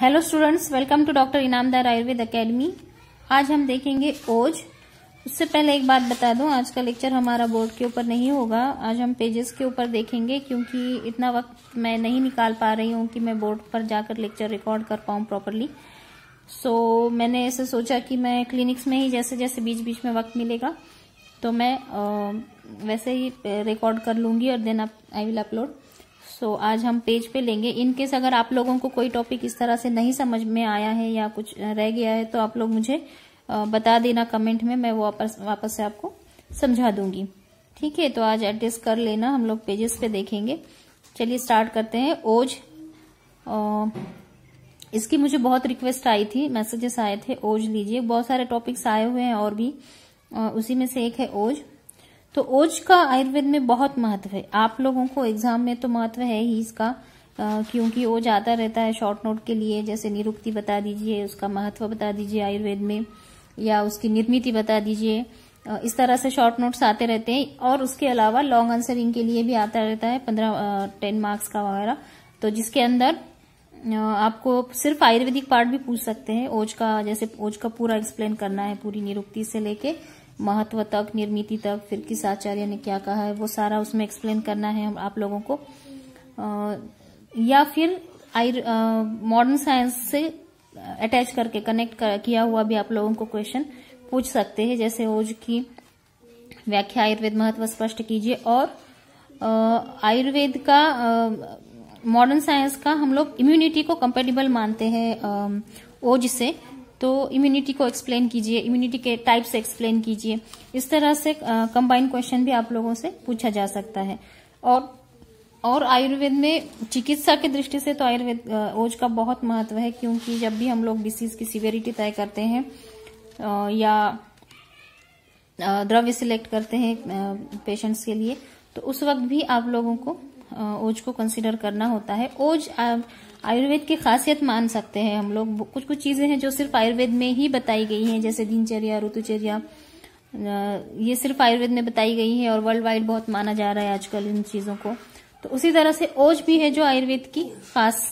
Hello students welcome to doctor Inamdar Ayurveda academy आज हम देखेंगे ओज उससे पहले एक बात बता दूं आज का लेक्चर हमारा बोर्ड के ऊपर नहीं होगा आज हम पेजेस के ऊपर देखेंगे क्योंकि इतना वक्त मैं नहीं निकाल पा रही हूं कि मैं बोर्ड पर जाकर लेक्चर रिकॉर्ड कर पाऊं प्रॉपरली सो so, मैंने ऐसे सोचा कि मैं क्लिनिक्स में ही जैसे जैसे बीच बीच में वक्त मिलेगा तो मैं आ, वैसे ही रिकॉर्ड कर लूंगी और then I will upload so so, आज हम पेज पे लेंगे इन केस अगर आप लोगों को कोई टॉपिक इस तरह से नहीं समझ में आया है या कुछ रह गया है तो आप लोग मुझे बता देना कमेंट में मैं वो वापस वापस से आपको समझा दूंगी ठीक है तो आज एडजस्ट कर लेना हम लोग पेजेस पे देखेंगे चलिए स्टार्ट करते हैं ओज आ, इसकी मुझे बहुत रिक्वेस्ट आई थी मैसेजेस आए थे ओज लीजिए बहुत सारे टॉपिक्स आए हुए हैं और भी आ, उसी में से एक है ओज तो ओज का आयुर्वेद में बहुत महत्व है आप लोगों को एग्जाम में तो महत्व है ही इसका क्योंकि ओज आता रहता है शॉर्ट नोट के लिए जैसे निरुक्ति बता दीजिए उसका महत्व बता दीजिए आयुर्वेद में या उसकी निर्मिति बता दीजिए इस तरह से शॉर्ट नोट्स आते रहते हैं और उसके अलावा लॉन्ग आंसरिंग के लिए भी आता रहता है पंद्रह टेन मार्क्स का वगैरह तो जिसके अंदर आपको सिर्फ आयुर्वेदिक पार्ट भी पूछ सकते हैं ओज का जैसे ओज का पूरा एक्सप्लेन करना है पूरी निरुक्ति से लेके महत्व तक निर्मिति तक फिर किस आचार्य ने क्या कहा है वो सारा उसमें एक्सप्लेन करना है आप लोगों को आ, या फिर आई मॉडर्न साइंस से अटैच करके कनेक्ट कर, किया हुआ भी आप लोगों को क्वेश्चन पूछ सकते हैं जैसे ओज की व्याख्या आयुर्वेद महत्व स्पष्ट कीजिए और आयुर्वेद का मॉडर्न साइंस का हम लोग इम्यूनिटी को कंपेटेबल मानते हैं ओज से तो इम्यूनिटी को एक्सप्लेन कीजिए इम्यूनिटी के टाइप्स एक्सप्लेन कीजिए इस तरह से कंबाइंड क्वेश्चन भी आप लोगों से पूछा जा सकता है और और आयुर्वेद में चिकित्सा की दृष्टि से तो आयुर्वेद ओज का बहुत महत्व है क्योंकि जब भी हम लोग डिसीज की सिवियरिटी तय करते हैं या द्रव्य सिलेक्ट करते हैं पेशेंट्स के लिए तो उस वक्त भी आप लोगों को ओज को कंसिडर करना होता है ओज आयुर्वेद की खासियत मान सकते हैं हम लोग कुछ कुछ चीज़ें हैं जो सिर्फ आयुर्वेद में ही बताई गई हैं जैसे दिनचर्या ऋतुचर्या ये सिर्फ आयुर्वेद में बताई गई है और वर्ल्ड वाइड बहुत माना जा रहा है आजकल इन चीज़ों को तो उसी तरह से ओज भी है जो आयुर्वेद की खास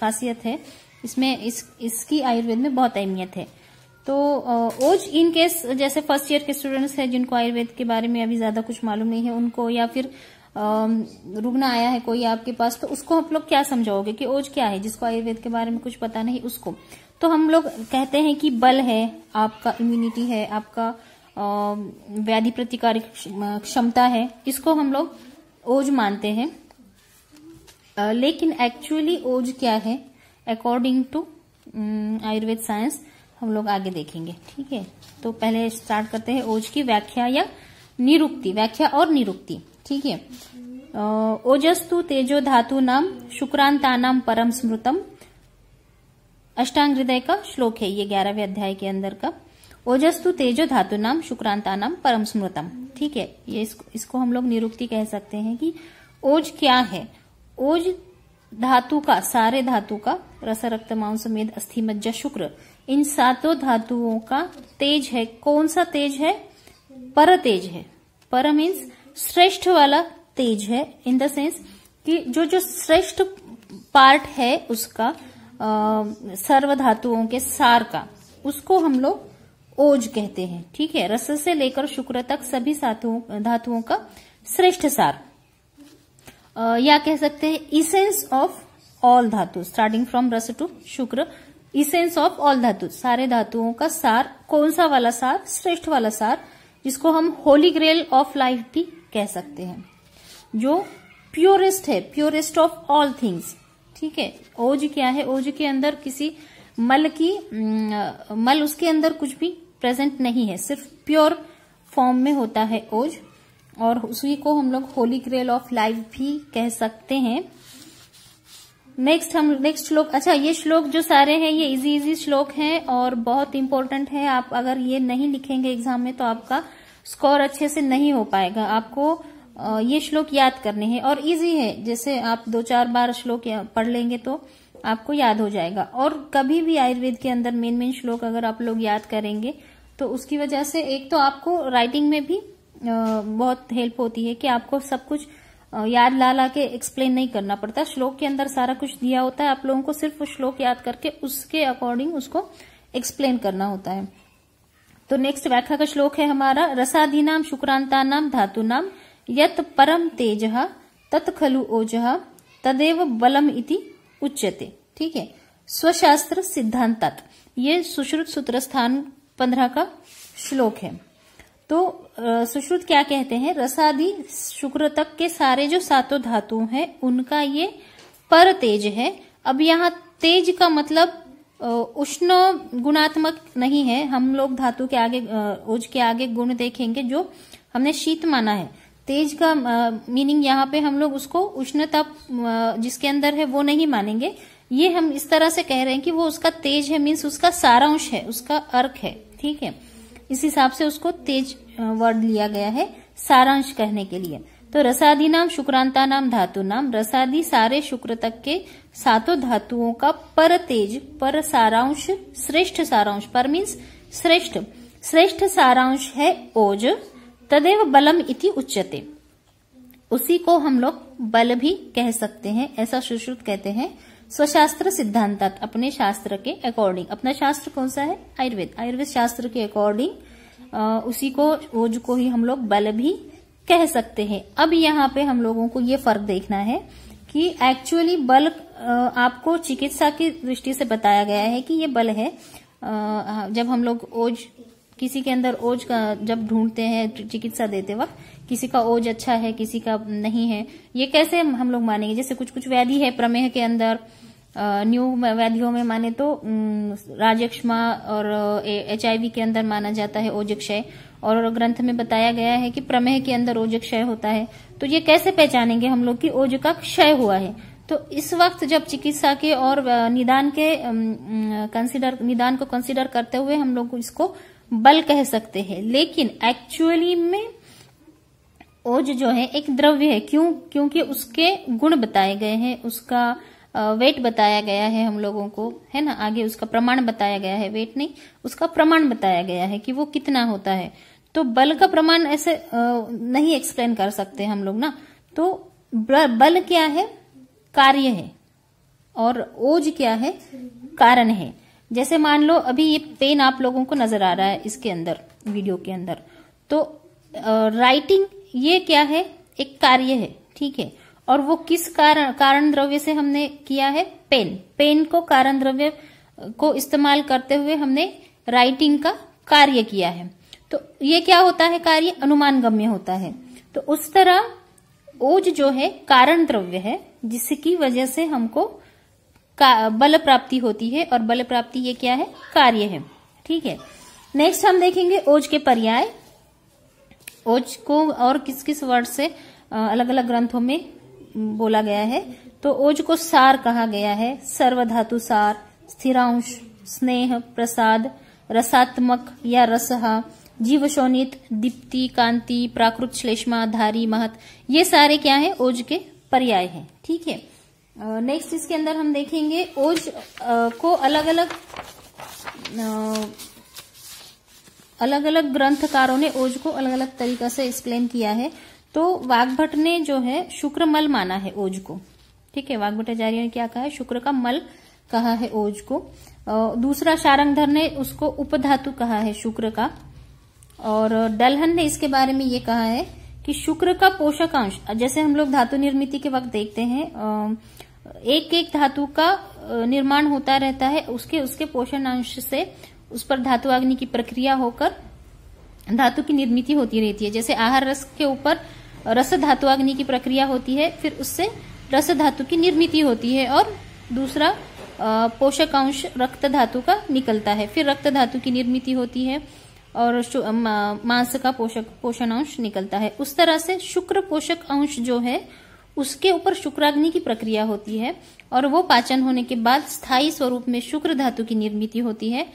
खासियत है इसमें इस इसकी आयुर्वेद में बहुत अहमियत है तो ओज इन केस जैसे फर्स्ट ईयर के स्टूडेंट्स हैं जिनको आयुर्वेद के बारे में अभी ज़्यादा कुछ मालूम नहीं है उनको या फिर रुग्ण आया है कोई आपके पास तो उसको आप लोग क्या समझाओगे कि ओज क्या है जिसको आयुर्वेद के बारे में कुछ पता नहीं उसको तो हम लोग कहते हैं कि बल है आपका इम्यूनिटी है आपका व्याधि प्रतिकारिक क्षमता है इसको हम लोग ओज मानते हैं लेकिन एक्चुअली ओज क्या है अकॉर्डिंग टू आयुर्वेद साइंस हम लोग आगे देखेंगे ठीक है तो पहले स्टार्ट करते हैं ओज की व्याख्या या निरुक्ति व्याख्या और निरुक्ति ठीक है ओजस्तु तेजो धातु नाम शुक्रांता नाम परम स्मृतम अष्टांग हृदय का श्लोक है ये ग्यारहवें अध्याय के अंदर का ओजस्तु तेजो धातु नाम शुक्रांता नाम परम स्मृतम ठीक है ये इसको, इसको हम लोग निरुक्ति कह सकते हैं कि ओज क्या है ओज धातु का सारे धातु का रस रक्त मांस मेद अस्थि मज्जा शुक्र इन सातों धातुओं का तेज है कौन सा तेज है पर तेज है पर मीन्स श्रेष्ठ वाला तेज है इन द सेंस कि जो जो श्रेष्ठ पार्ट है उसका सर्व धातुओं के सार का उसको हम लोग ओज कहते हैं ठीक है रस से लेकर शुक्र तक सभी धातुओं का श्रेष्ठ सार आ, या कह सकते हैं essence of all dhatu starting from rasa to shukra essence of all dhatu सारे धातुओं का सार कौन सा वाला सार श्रेष्ठ वाला सार जिसको हम होली ग्रेल ऑफ लाइफ भी कह सकते हैं जो प्योरेस्ट है प्योरेस्ट ऑफ ऑल थिंग्स ठीक है ओज क्या है ओज के अंदर किसी मल की मल उसके अंदर कुछ भी प्रेजेंट नहीं है सिर्फ प्योर फॉर्म में होता है ओज और उसी को हम लोग होली ग्रेल ऑफ लाइफ भी कह सकते हैं नेक्स्ट हम नेक्स्ट श्लोक अच्छा ये श्लोक जो सारे हैं ये इजी इजी श्लोक हैं और बहुत इंपॉर्टेंट है आप अगर ये नहीं लिखेंगे एग्जाम में तो आपका स्कोर अच्छे से नहीं हो पाएगा आपको ये श्लोक याद करने हैं और इजी है जैसे आप दो चार बार श्लोक पढ़ लेंगे तो आपको याद हो जाएगा और कभी भी आयुर्वेद के अंदर मेन मेन श्लोक अगर आप लोग याद करेंगे तो उसकी वजह से एक तो आपको राइटिंग में भी बहुत हेल्प होती है कि आपको सब कुछ याद ला ला के एक्सप्लेन नहीं करना पड़ता श्लोक के अंदर सारा कुछ दिया होता है आप लोगों को सिर्फ श्लोक याद करके उसके अकॉर्डिंग उसको एक्सप्लेन करना होता है तो नेक्स्ट व्याख्या का श्लोक है हमारा रसादीनाम शुक्रांता नाम धातु नाम यत परम तेज तत्खलु ओज तदेव बलम इति उच्यते ठीक है स्वशास्त्र सिद्धांत ये सुश्रुत सूत्र स्थान पंद्रह का श्लोक है तो सुश्रुत क्या कहते हैं रसादि शुक्र तक के सारे जो सातों धातु हैं उनका ये पर तेज है अब यहाँ तेज का मतलब उष्ण गुणात्मक नहीं है हम लोग धातु के आगे ओज के आगे गुण देखेंगे जो हमने शीत माना है तेज का मीनिंग यहाँ पे हम लोग उसको उष्णता जिसके अंदर है वो नहीं मानेंगे ये हम इस तरह से कह रहे हैं कि वो उसका तेज है मीन्स उसका सारांश है उसका अर्क है ठीक है इस हिसाब से उसको तेज वर्ड लिया गया है सारांश कहने के लिए तो रसादी नाम शुक्रांता नाम धातु नाम रसादी सारे शुक्र तक के सातों धातुओं का पर तेज पर सारांश श्रेष्ठ सारांश पर मीन्स श्रेष्ठ श्रेष्ठ सारांश है ओज तदेव बलम इति उच्चते उसी को हम लोग बल भी कह सकते हैं ऐसा सुश्रुत कहते हैं स्वशास्त्र सिद्धांत अपने शास्त्र के अकॉर्डिंग अपना शास्त्र कौन सा है आयुर्वेद आयुर्वेद शास्त्र के अकॉर्डिंग उसी को ओज को ही हम लोग बल भी कह सकते हैं अब यहाँ पे हम लोगों को ये फर्क देखना है कि एक्चुअली बल आपको चिकित्सा की दृष्टि से बताया गया है कि ये बल है जब हम लोग ओज किसी के अंदर ओज का जब ढूंढते हैं चिकित्सा देते वक्त किसी का ओज अच्छा है किसी का नहीं है ये कैसे हम लोग मानेंगे जैसे कुछ कुछ व्याधि है प्रमेह के अंदर न्यू वैल्यू में माने तो राजक्षमा और एच के अंदर माना जाता है ओजक्षय और ग्रंथ में बताया गया है कि प्रमेह के अंदर ओज क्षय होता है तो ये कैसे पहचानेंगे हम लोग की ओज का क्षय हुआ है तो इस वक्त जब चिकित्सा के और निदान के कंसिडर निदान को कंसिडर करते हुए हम लोग इसको बल कह सकते हैं लेकिन एक्चुअली में ओज जो है एक द्रव्य है क्यों क्योंकि उसके गुण बताए गए हैं उसका वेट बताया गया है हम लोगों को है ना आगे उसका प्रमाण बताया गया है वेट नहीं उसका प्रमाण बताया गया है कि वो कितना होता है तो बल का प्रमाण ऐसे नहीं एक्सप्लेन कर सकते हम लोग ना तो बल क्या है कार्य है और ओज क्या है कारण है जैसे मान लो अभी ये पेन आप लोगों को नजर आ रहा है इसके अंदर वीडियो के अंदर तो राइटिंग ये क्या है एक कार्य है ठीक है और वो किस कारण कारण द्रव्य से हमने किया है पेन पेन को कारण द्रव्य को इस्तेमाल करते हुए हमने राइटिंग का कार्य किया है तो ये क्या होता है कार्य अनुमान गम्य होता है तो उस तरह ओज जो है कारण द्रव्य है जिसकी वजह से हमको बल प्राप्ति होती है और बल प्राप्ति ये क्या है कार्य है ठीक है नेक्स्ट हम देखेंगे ओज के पर्याय ओज को और किस किस वर्ड से अलग अलग ग्रंथों में बोला गया है तो ओज को सार कहा गया है सर्वधातु सार स्थिरांश स्नेह प्रसाद रसात्मक या रसहा जीव शोनित दीप्ति कांति प्राकृत श्लेष्मा धारी महत ये सारे क्या है ओज के पर्याय हैं ठीक है नेक्स्ट इसके अंदर हम देखेंगे ओज आ, को अलग अलग आ, अलग अलग ग्रंथकारों ने ओज को अलग अलग तरीका से एक्सप्लेन किया है तो वाघभट ने जो है शुक्र मल माना है ओज को ठीक है वाघभट्टाचार्य ने क्या कहा है शुक्र का मल कहा है ओज को दूसरा शारंगधर ने उसको उपधातु कहा है शुक्र का और डलहन ने इसके बारे में ये कहा है कि शुक्र का पोषक अंश जैसे हम लोग धातु निर्मित के वक्त देखते हैं एक एक धातु का निर्माण होता रहता है उसके उसके पोषण अंश से उस पर धातु अग्नि की प्रक्रिया होकर धातु की निर्मित होती रहती है जैसे आहार रस के ऊपर रस धातुअग्नि की प्रक्रिया होती है फिर उससे रस धातु की निर्मित होती है और दूसरा पोषक अंश रक्त धातु का निकलता है फिर रक्त धातु की निर्मित होती है और मांस का पोषक पोषण अंश निकलता है उस तरह से शुक्र पोषक अंश जो है उसके ऊपर शुक्राग्नि की प्रक्रिया होती है और वो पाचन होने के बाद स्थायी स्वरूप में शुक्र धातु की निर्मित होती है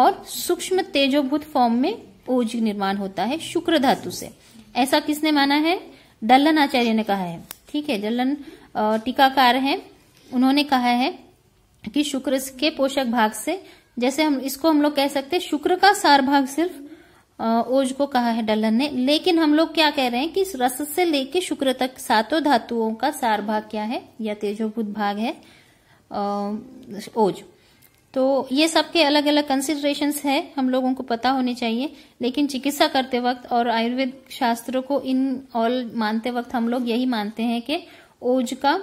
और सूक्ष्म तेजोभूत फॉर्म में ओज निर्माण होता है शुक्र धातु से ऐसा किसने माना है डल्लन आचार्य ने कहा है ठीक है डल्लन टीकाकार है उन्होंने कहा है कि शुक्र के पोषक भाग से जैसे हम इसको हम लोग कह सकते हैं शुक्र का सार भाग सिर्फ ओज को कहा है डल्लन ने लेकिन हम लोग क्या कह रहे हैं कि रस से लेके शुक्र तक सातों धातुओं का सार भाग क्या है या तेजोभूत भाग है ओज तो ये सबके अलग अलग कंसिडरेशंस है हम लोगों को पता होने चाहिए लेकिन चिकित्सा करते वक्त और आयुर्वेद शास्त्र को इन ऑल मानते वक्त हम लोग यही मानते हैं कि ओज का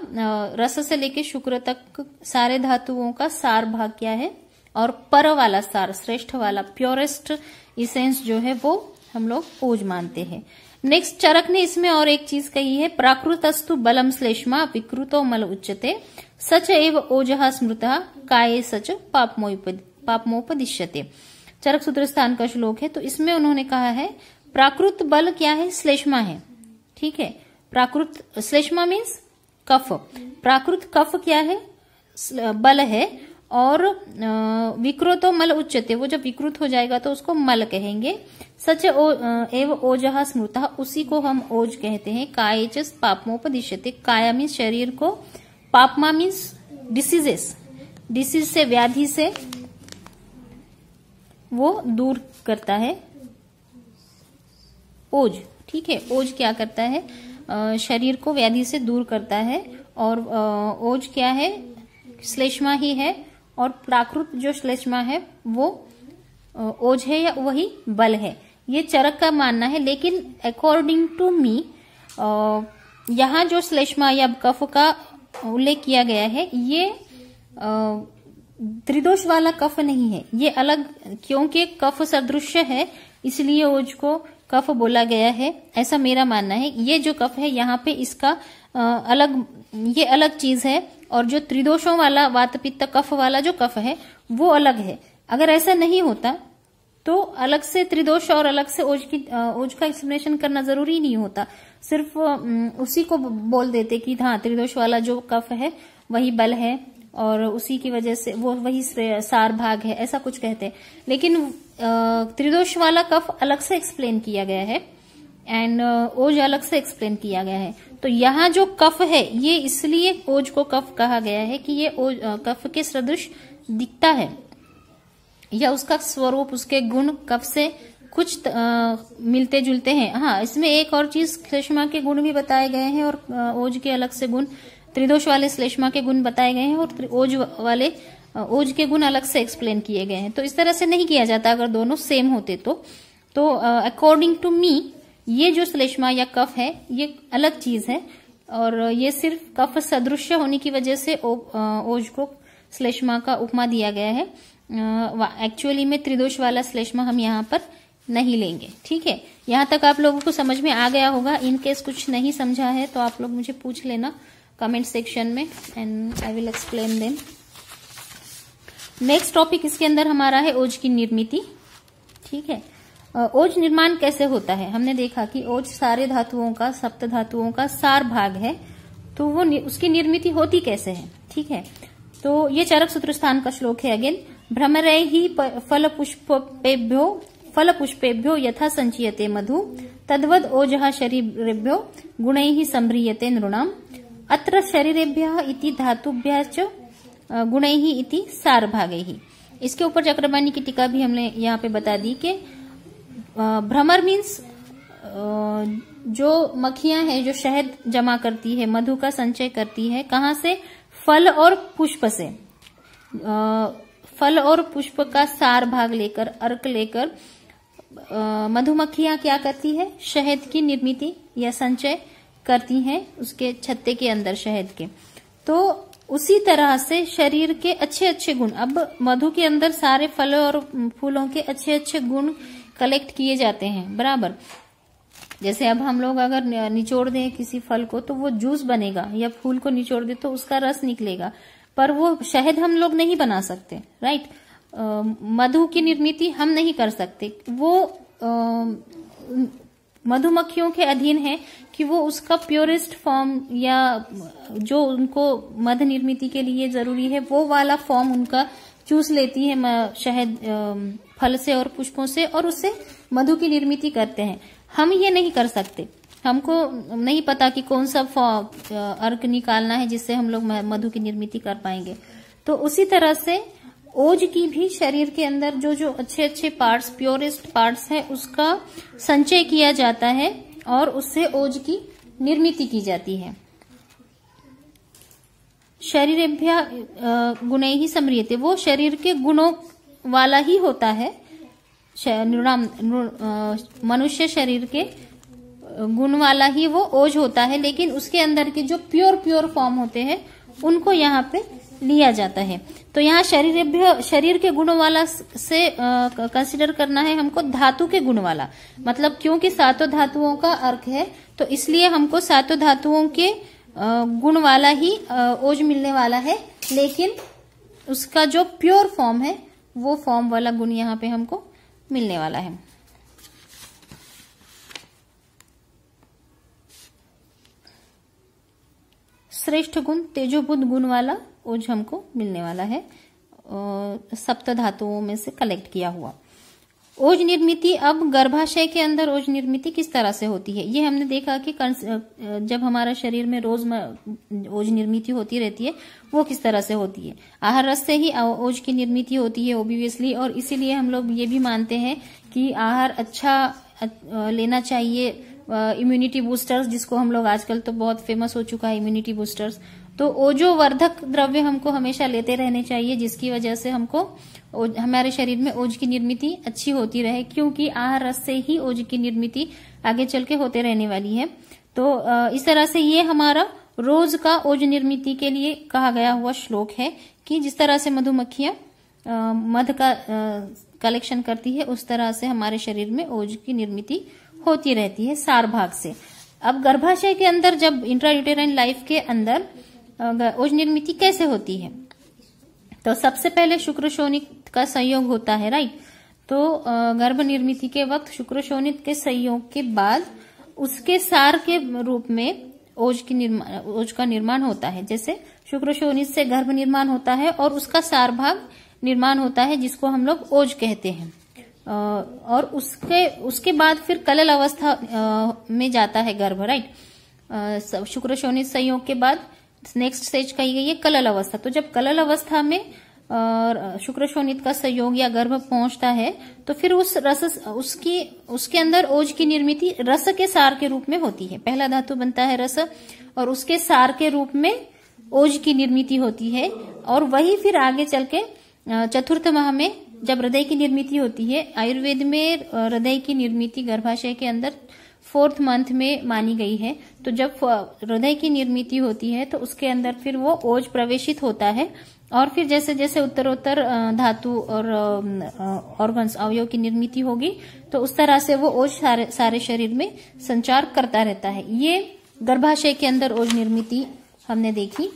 रस से लेके शुक्र तक सारे धातुओं का सार भाग क्या है और पर वाला सार श्रेष्ठ वाला प्योरेस्ट इसेंस जो है वो हम लोग ओज मानते हैं नेक्स्ट चरक ने इसमें और एक चीज कही है प्राकृत अस्तु बलम श्लेष्मा विकृतो मल उच्चते सच एव ओजह स्मृत काये सच पापमो पापमोपदिश्यते चरक सूत्र स्थान का श्लोक है तो इसमें उन्होंने कहा है प्राकृत बल क्या है श्लेष्मा है ठीक है प्राकृत श्लेष्मा मीन्स कफ प्राकृत कफ क्या है बल है और विक्रोतो मल उच्चते वो जब विकृत हो जाएगा तो उसको मल कहेंगे सच ओ, एव ओजह स्मृत उसी को हम ओज कहते हैं कायच पापमोपदिश्यते काया मीन्स शरीर को पापमा मीन्स डिसीजेस डिसीज से व्याधि से वो दूर करता है ओज ठीक है ओज क्या करता है शरीर को व्याधि से दूर करता है और ओज क्या है श्लेष्मा ही है और प्राकृत जो श्लेष्मा है वो ओज है या वही बल है ये चरक का मानना है लेकिन अकॉर्डिंग टू मी यहाँ जो श्लेष्मा या कफ का उल्लेख किया गया है ये त्रिदोष वाला कफ नहीं है ये अलग क्योंकि कफ सदृश्य है इसलिए उसको कफ बोला गया है ऐसा मेरा मानना है ये जो कफ है यहाँ पे इसका अलग ये अलग चीज है और जो त्रिदोषों वाला वातपित्त कफ वाला जो कफ है वो अलग है अगर ऐसा नहीं होता तो अलग से त्रिदोष और अलग से ओज की ओज का एक्सप्लेनेशन करना जरूरी नहीं होता सिर्फ उसी को बोल देते कि हाँ त्रिदोष वाला जो कफ है वही बल है और उसी की वजह से वो वही सार भाग है ऐसा कुछ कहते हैं लेकिन त्रिदोष वाला कफ अलग से एक्सप्लेन किया गया है एंड ओज अलग से एक्सप्लेन किया गया है तो यहाँ जो कफ है ये इसलिए ओज को कफ कहा गया है कि ये ओज कफ के सदृश दिखता है या उसका स्वरूप उसके गुण कब से कुछ आ, मिलते जुलते हैं हाँ इसमें एक और चीज श्लेष्मा के गुण भी बताए गए हैं और ओज के अलग से गुण त्रिदोष वाले श्लेष्मा के गुण बताए गए हैं और ओज वाले ओज के गुण अलग से एक्सप्लेन किए गए हैं तो इस तरह से नहीं किया जाता अगर दोनों सेम होते तो तो अकॉर्डिंग टू मी ये जो श्लेष्मा या कफ है ये अलग चीज है और ये सिर्फ कफ सदृश होने की वजह से ओ, ओज को श्लेष्मा का उपमा दिया गया है एक्चुअली में त्रिदोष वाला श्लेष्मा हम यहाँ पर नहीं लेंगे ठीक है यहाँ तक आप लोगों को समझ में आ गया होगा इन केस कुछ नहीं समझा है तो आप लोग मुझे पूछ लेना कमेंट सेक्शन में and I will explain them next topic इसके अंदर हमारा है ओज की निर्मित ठीक है ओज निर्माण कैसे होता है हमने देखा कि ओज सारे धातुओं का सप्त धातुओं का सार भाग है तो वो उसकी निर्मित होती कैसे है ठीक है तो ये चरक सूत्र स्थान का श्लोक है अगेन भ्रमर ही फलपुष्पेभ्यो फलपुष्पेभ्यो यथा संचीयते मधु तद्वद ओजः शरीरेभ्यो गुणैः संभ्रियते नृणाम् अत्र शरीरेभ्यः धातुभ्य गुण ही सार इति ही। इसके ऊपर चक्रवाणी की टीका भी हमने यहाँ पे बता दी कि भ्रमर मीन्स जो मक्खियां हैं जो शहद जमा करती है मधु का संचय करती है कहाँ से फल और पुष्प से फल और पुष्प का सार भाग लेकर अर्क लेकर मधुमक्खियां क्या करती है शहद की निर्मित या संचय करती हैं उसके छत्ते के अंदर शहद के तो उसी तरह से शरीर के अच्छे अच्छे गुण अब मधु के अंदर सारे फलों और फूलों के अच्छे अच्छे गुण कलेक्ट किए जाते हैं बराबर जैसे अब हम लोग अगर निचोड़ दें किसी फल को तो वो जूस बनेगा या फूल को निचोड़ दे तो उसका रस निकलेगा पर वो शहद हम लोग नहीं बना सकते राइट मधु की निर्मित हम नहीं कर सकते वो मधुमक्खियों के अधीन है कि वो उसका प्योरेस्ट फॉर्म या जो उनको मध निर्मित के लिए जरूरी है वो वाला फॉर्म उनका चूस लेती है शहद फल से और पुष्पों से और उससे मधु की निर्मित करते हैं हम ये नहीं कर सकते हमको नहीं पता कि कौन सा अर्क निकालना है जिससे हम लोग मधु की निर्मित कर पाएंगे तो उसी तरह से ओज की भी शरीर के अंदर जो जो अच्छे अच्छे पार्ट्स प्योरेस्ट पार्ट्स है उसका संचय किया जाता है और उससे ओज की निर्मित की जाती है शरीर गुण ही समृहते वो शरीर के गुणों वाला ही होता है मनुष्य शरीर के गुण वाला ही वो ओज होता है लेकिन उसके अंदर के जो प्योर प्योर फॉर्म होते हैं उनको यहाँ पे लिया जाता है तो यहाँ शरीर शरीर के गुण वाला से कंसिडर करना है हमको धातु के गुण वाला मतलब क्योंकि सातों धातुओं का अर्थ है तो इसलिए हमको सातों धातुओं के गुण वाला ही ओज मिलने वाला है लेकिन उसका जो प्योर फॉर्म है वो फॉर्म वाला गुण यहाँ पे हमको मिलने वाला है श्रेष्ठ गुण तेजोबुद्ध गुण वाला ओज हमको मिलने वाला है सप्त धातुओं में से कलेक्ट किया हुआ ओज निर्मित अब गर्भाशय के अंदर ओज निर्मित किस तरह से होती है ये हमने देखा कि जब हमारा शरीर में रोज ओज निर्मित होती रहती है वो किस तरह से होती है आहार रस से ही ओज की निर्मित होती है ओबियसली और इसीलिए हम लोग ये भी मानते हैं कि आहार अच्छा लेना चाहिए इम्यूनिटी बूस्टर्स जिसको हम लोग आजकल तो बहुत फेमस हो चुका है इम्यूनिटी बूस्टर्स तो ओजो वर्धक द्रव्य हमको हमेशा लेते रहने चाहिए जिसकी वजह से हमको हमारे शरीर में ओज की निर्मित अच्छी होती रहे क्योंकि आहार रस से ही ओज की निर्मित आगे चल के होते रहने वाली है तो इस तरह से ये हमारा रोज का ओज निर्मित के लिए कहा गया हुआ श्लोक है कि जिस तरह से मधुमक्खियां मध का कलेक्शन करती है उस तरह से हमारे शरीर में ओज की निर्मित होती रहती है सार भाग से अब गर्भाशय के अंदर जब इंट्रायूटेराइन लाइफ के अंदर ओज निर्मित कैसे होती है तो सबसे पहले शुक्र शोणित का संयोग होता है राइट तो गर्भ निर्मित के वक्त शुक्र शोणित के संयोग के बाद उसके सार के रूप में ओज की निर्माण ओज का निर्माण होता है जैसे शुक्र शोणित से गर्भ निर्माण होता है और उसका सार भाग निर्माण होता है जिसको हम लोग ओज कहते हैं और उसके उसके बाद फिर कलल अवस्था में जाता है गर्भ राइट शुक्र शोनि संयोग के बाद नेक्स्ट स्टेज कही गई है कलल अवस्था तो जब कलल अवस्था में शुक्र शोणित का संयोग या गर्भ पहुंचता है तो फिर उस रस उसकी उसके अंदर ओज की निर्मित रस के सार के रूप में होती है पहला धातु बनता है रस और उसके सार के रूप में ओज की निर्मित होती है और वही फिर आगे चल के चतुर्थ माह में जब हृदय की निर्मित होती है आयुर्वेद में हृदय की निर्मित गर्भाशय के अंदर फोर्थ मंथ में मानी गई है तो जब हृदय की निर्मित होती है तो उसके अंदर फिर वो ओज प्रवेशित होता है और फिर जैसे जैसे उत्तरोत्तर धातु और ऑर्गन्स अवयव की निर्मित होगी तो उस तरह से वो ओज सारे सारे शरीर में संचार करता रहता है ये गर्भाशय के अंदर ओज निर्मित हमने देखी